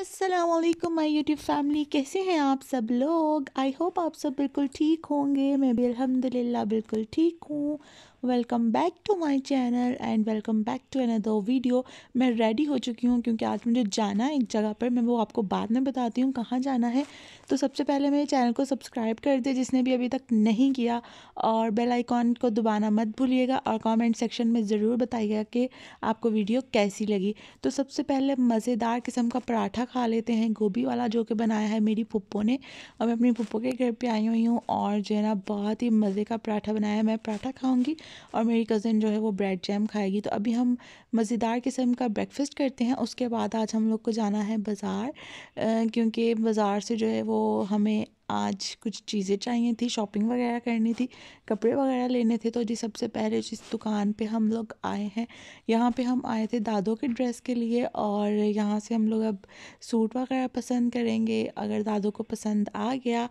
Aslam my YouTube family कैसे हैं आप सब लोग आई होप आप सब बिल्कुल ठीक होंगे मैं भी अलहमदिल्ला बिल्कुल ठीक हूँ welcome back to my channel and welcome back to another video मैं रेडी हो चुकी हूँ क्योंकि आज मुझे जाना है एक जगह पर मैं वो आपको बाद में बताती हूँ कहाँ जाना है तो सबसे पहले मेरे चैनल को सब्सक्राइब कर दे जिसने भी अभी तक नहीं किया और बेल आइकॉन को दबाना मत भूलिएगा और कमेंट सेक्शन में ज़रूर बताइएगा कि आपको वीडियो कैसी लगी तो सबसे पहले मज़ेदार किस्म का पराठा खा लेते हैं गोभी वाला जो कि बनाया है मेरी पुप्पो ने और मैं अपनी पुप्पो के घर पर आई हुई हूँ और जो है ना बहुत ही मज़े का पराठा बनाया है मैं पराठा खाऊँगी और मेरी कज़न जो है वो ब्रेड जैम खाएगी तो अभी हम मज़ेदार किस्म का ब्रेकफास्ट करते हैं उसके बाद आज हम लोग को जाना है बाज़ार क्योंकि बाज़ार से जो है वो हमें आज कुछ चीज़ें चाहिए थी शॉपिंग वगैरह करनी थी कपड़े वगैरह लेने थे तो जी सबसे पहले जिस दुकान पे हम लोग आए हैं यहाँ पे हम आए थे दादों के ड्रेस के लिए और यहाँ से हम लोग अब सूट वगैरह पसंद करेंगे अगर दादों को पसंद आ गया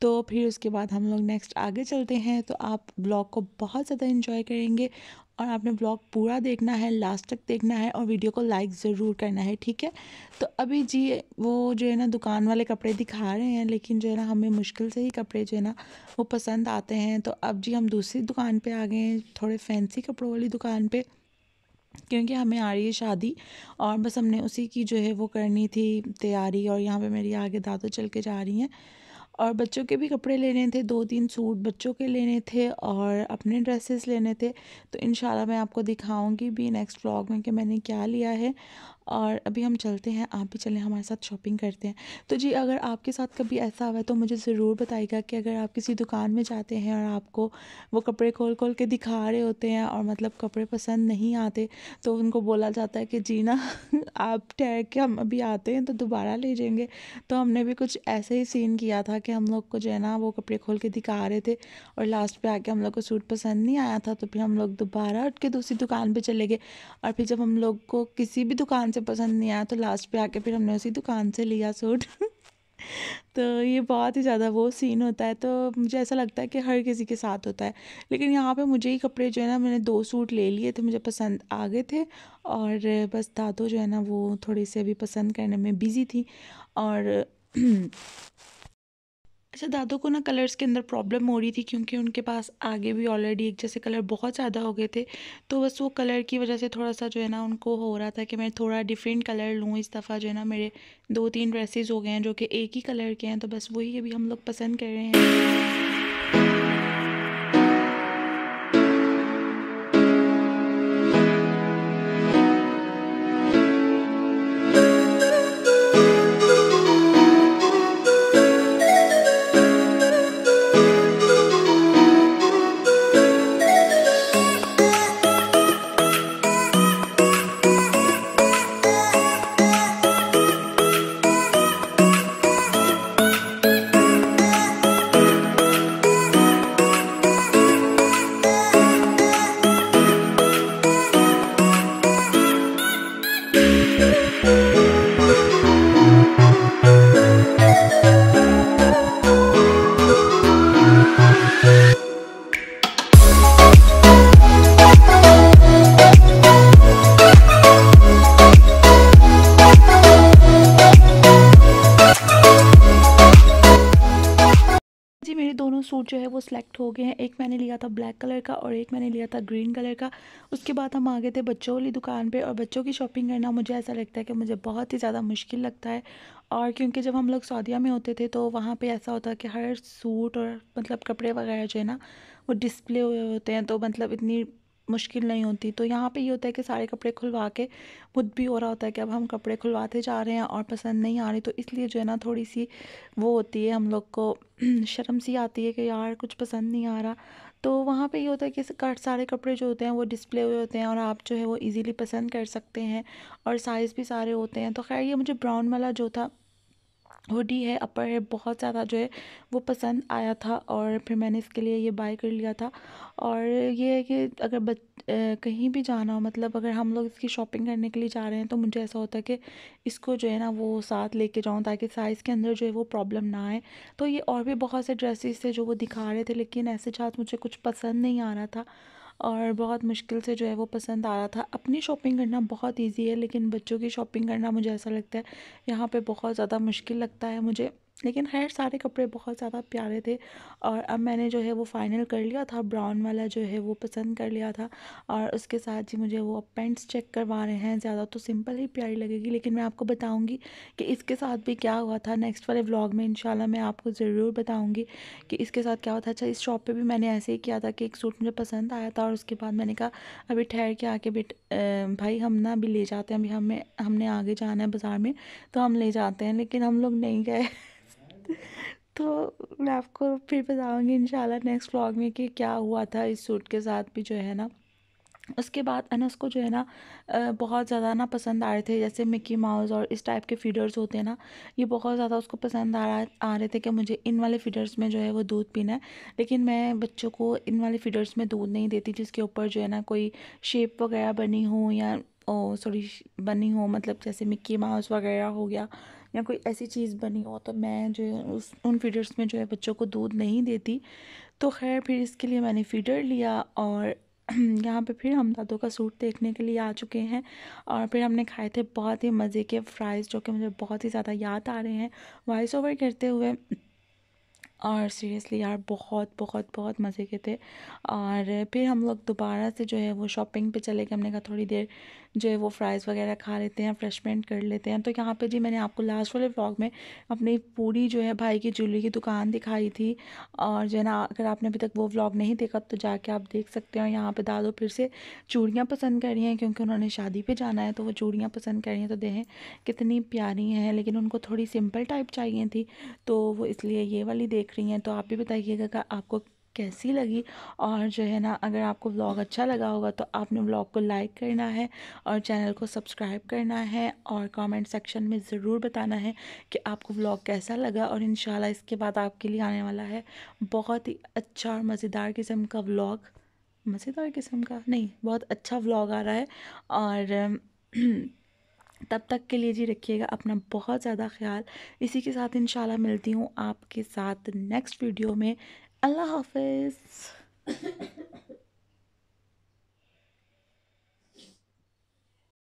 तो फिर उसके बाद हम लोग नेक्स्ट आगे चलते हैं तो आप ब्लॉग को बहुत ज़्यादा इन्जॉय करेंगे और आपने ब्लॉग पूरा देखना है लास्ट तक देखना है और वीडियो को लाइक ज़रूर करना है ठीक है तो अभी जी वो जो है ना दुकान वाले कपड़े दिखा रहे हैं लेकिन जो है ना हमें मुश्किल से ही कपड़े जो है ना वो पसंद आते हैं तो अब जी हम दूसरी दुकान पर आ गए हैं थोड़े फैंसी कपड़ों वाली दुकान पर क्योंकि हमें आ रही है शादी और बस हमने उसी की जो है वो करनी थी तैयारी और यहाँ पर मेरी आगे दादा चल के जा रही हैं और बच्चों के भी कपड़े लेने थे दो तीन सूट बच्चों के लेने थे और अपने ड्रेसेस लेने थे तो इन मैं आपको दिखाऊंगी भी नेक्स्ट व्लॉग में कि मैंने क्या लिया है और अभी हम चलते हैं आप भी चलें हमारे साथ शॉपिंग करते हैं तो जी अगर आपके साथ कभी ऐसा हुआ है तो मुझे ज़रूर बताइएगा कि अगर आप किसी दुकान में जाते हैं और आपको वो कपड़े खोल खोल के दिखा रहे होते हैं और मतलब कपड़े पसंद नहीं आते तो उनको बोला जाता है कि जी ना आप ठहर के हम अभी आते हैं तो दोबारा ले जाएंगे तो हमने भी कुछ ऐसे ही सीन किया था कि हम लोग को जो है ना वो कपड़े खोल के दिखा रहे थे और लास्ट पर आके हम लोग को सूट पसंद नहीं आया था तो फिर हम लोग दोबारा उठ के दूसरी दुकान पर चले गए और फिर जब हम लोग को किसी भी दुकान से पसंद नहीं आया तो लास्ट पे आके फिर हमने उसी दुकान से लिया सूट तो ये बहुत ही ज़्यादा वो सीन होता है तो मुझे ऐसा लगता है कि हर किसी के साथ होता है लेकिन यहाँ पे मुझे ही कपड़े जो है ना मैंने दो सूट ले लिए थे मुझे पसंद आ गए थे और बस दादो जो है ना वो थोड़ी सी अभी पसंद करने में बिज़ी थी और अच्छा दादू को ना कलर्स के अंदर प्रॉब्लम हो रही थी क्योंकि उनके पास आगे भी ऑलरेडी एक जैसे कलर बहुत ज़्यादा हो गए थे तो बस वो कलर की वजह से थोड़ा सा जो है ना उनको हो रहा था कि मैं थोड़ा डिफरेंट कलर लूँ इस दफ़ा जो है ना मेरे दो तीन ड्रेसेस हो गए हैं जो कि एक ही कलर के हैं तो बस वही अभी हम लोग पसंद कर रहे हैं सूट जो है वो सिलेक्ट हो गए हैं एक मैंने लिया था ब्लैक कलर का और एक मैंने लिया था ग्रीन कलर का उसके बाद हम आ गए थे बच्चों वाली दुकान पे और बच्चों की शॉपिंग करना मुझे ऐसा लगता है कि मुझे बहुत ही ज़्यादा मुश्किल लगता है और क्योंकि जब हम लोग सऊदिया में होते थे तो वहाँ पर ऐसा होता कि हर सूट और मतलब कपड़े वगैरह जो है ना वो डिस्प्ले हुए होते हैं तो मतलब इतनी मुश्किल नहीं होती तो यहाँ पे ये होता है कि सारे कपड़े खुलवा के खुद भी हो रहा होता है कि अब हम कपड़े खुलवाते जा रहे हैं और पसंद नहीं आ रही तो इसलिए जो है ना थोड़ी सी वो होती है हम लोग को शर्म सी आती है कि यार कुछ पसंद नहीं आ रहा तो वहाँ पे ये होता है कि सारे कपड़े जो होते हैं वो डिस्प्ले हुए होते हैं और आप जो है वो इजीली पसंद कर सकते हैं और साइज़ भी सारे होते हैं तो खैर ये मुझे ब्राउन वाला जो था हुडी है अपर है बहुत ज़्यादा जो है वो पसंद आया था और फिर मैंने इसके लिए ये बाय कर लिया था और ये है कि अगर बच कहीं भी जाना हो मतलब अगर हम लोग इसकी शॉपिंग करने के लिए जा रहे हैं तो मुझे ऐसा होता है कि इसको जो है ना वो साथ लेके जाऊँ ताकि साइज़ के अंदर जो है वो प्रॉब्लम ना आए तो ये और भी बहुत से ड्रेसेस थे जो वो दिखा रहे थे लेकिन ऐसे साथ मुझे कुछ पसंद नहीं आ रहा था और बहुत मुश्किल से जो है वो पसंद आ रहा था अपनी शॉपिंग करना बहुत ईजी है लेकिन बच्चों की शॉपिंग करना मुझे ऐसा लगता है यहाँ पर बहुत ज़्यादा मुश्किल लगता है मुझे लेकिन खैर सारे कपड़े बहुत ज़्यादा प्यारे थे और अब मैंने जो है वो फ़ाइनल कर लिया था ब्राउन वाला जो है वो पसंद कर लिया था और उसके साथ ही मुझे वो पेंट्स चेक करवा रहे हैं ज़्यादा तो सिंपल ही प्यारी लगेगी लेकिन मैं आपको बताऊँगी कि इसके साथ भी क्या हुआ था नेक्स्ट वाले व्लॉग में इंशाल्लाह मैं आपको ज़रूर बताऊँगी कि इसके साथ क्या हुआ था अच्छा इस शॉप पर भी मैंने ऐसे ही किया था कि एक सूट मुझे पसंद आया था और उसके बाद मैंने कहा अभी ठहर के आके बेट भाई हम ना अभी ले जाते हैं अभी हमें हमने आगे जाना है बाज़ार में तो हम ले जाते हैं लेकिन हम लोग नहीं गए तो मैं आपको फिर बताऊँगी इन नेक्स्ट व्लॉग में कि क्या हुआ था इस सूट के साथ भी जो है ना उसके बाद अनस को जो है ना बहुत ज़्यादा ना पसंद आ रहे थे जैसे मिकी माउस और इस टाइप के फीडर्स होते हैं ना ये बहुत ज़्यादा उसको पसंद आ रहा आ रहे थे कि मुझे इन वाले फीडर्स में जो है वो दूध पीना है लेकिन मैं बच्चों को इन वाले फीडर्स में दूध नहीं देती जिसके ऊपर जो है ना कोई शेप वगैरह बनी हो या सॉरी बनी हो मतलब जैसे मिक्की माउस वगैरह हो गया या कोई ऐसी चीज़ बनी हो तो मैं जो है उस उन फीडर्स में जो है बच्चों को दूध नहीं देती तो खैर फिर इसके लिए मैंने फीडर लिया और यहाँ पे फिर हम दादों का सूट देखने के लिए आ चुके हैं और फिर हमने खाए थे बहुत ही मज़े के फ्राइज़ जो कि मुझे बहुत ही ज़्यादा याद आ रहे हैं वॉइस ओवर करते हुए और सीरियसली यार बहुत बहुत बहुत मज़े के थे और फिर हम लोग दोबारा से जो है वो शॉपिंग पे चले गए हमने कहा थोड़ी देर जो है वो फ्राइज़ वगैरह खा लेते हैं फ्रेशमेंट कर लेते हैं तो यहाँ पे जी मैंने आपको लास्ट वाले व्लॉग में अपनी पूरी जो है भाई की ज्वेलरी की दुकान दिखाई थी और जो है ना अगर आपने अभी तक वो व्लॉग नहीं देखा तो जाके आप देख सकते हैं यहाँ पर दादो फिर से चूड़ियाँ पसंद कर रही हैं क्योंकि उन्होंने शादी पर जाना है तो वो चूड़ियाँ पसंद कर रही हैं तो देखें कितनी प्यारी हैं लेकिन उनको थोड़ी सिंपल टाइप चाहिए थी तो वो इसलिए ये वाली देख रही हैं तो आप भी बताइएगा आपको कैसी लगी और जो है ना अगर आपको व्लॉग अच्छा लगा होगा तो आपने व्लॉग को लाइक करना है और चैनल को सब्सक्राइब करना है और कमेंट सेक्शन में ज़रूर बताना है कि आपको व्लॉग कैसा लगा और इन इसके बाद आपके लिए आने वाला है बहुत ही अच्छा और मज़ेदार किस्म का व्लॉग मज़ेदार किस्म का नहीं बहुत अच्छा व्लॉग आ रहा है और तब तक के लिए जी रखिएगा अपना बहुत ज़्यादा ख्याल इसी के साथ इन मिलती हूँ आपके साथ नेक्स्ट वीडियो में I love Hafiz.